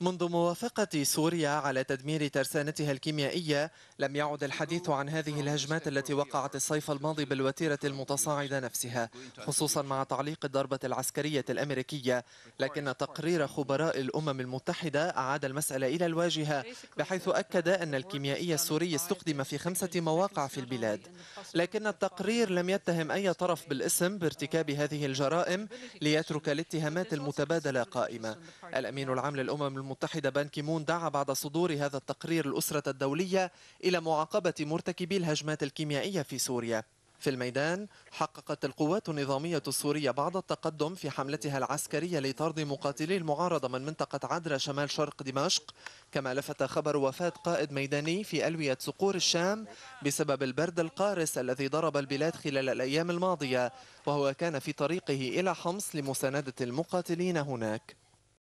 منذ موافقة سوريا على تدمير ترسانتها الكيميائية لم يعد الحديث عن هذه الهجمات التي وقعت الصيف الماضي بالوتيرة المتصاعدة نفسها خصوصا مع تعليق الضربة العسكرية الأمريكية لكن تقرير خبراء الأمم المتحدة أعاد المسألة إلى الواجهة بحيث أكد أن الكيميائي السوري استخدم في خمسة مواقع في البلاد لكن التقرير لم يتهم أي طرف بالاسم بارتكاب هذه الجرائم ليترك الاتهامات المتبادلة قائمة الأمين العام للأمم المتحدة بان كيمون دعا بعد صدور هذا التقرير الأسرة الدولية إلى معاقبة مرتكبي الهجمات الكيميائية في سوريا في الميدان حققت القوات النظامية السورية بعض التقدم في حملتها العسكرية لطرد مقاتلي المعارضة من منطقة عدرا شمال شرق دمشق كما لفت خبر وفاة قائد ميداني في ألوية صقور الشام بسبب البرد القارس الذي ضرب البلاد خلال الأيام الماضية وهو كان في طريقه إلى حمص لمساندة المقاتلين هناك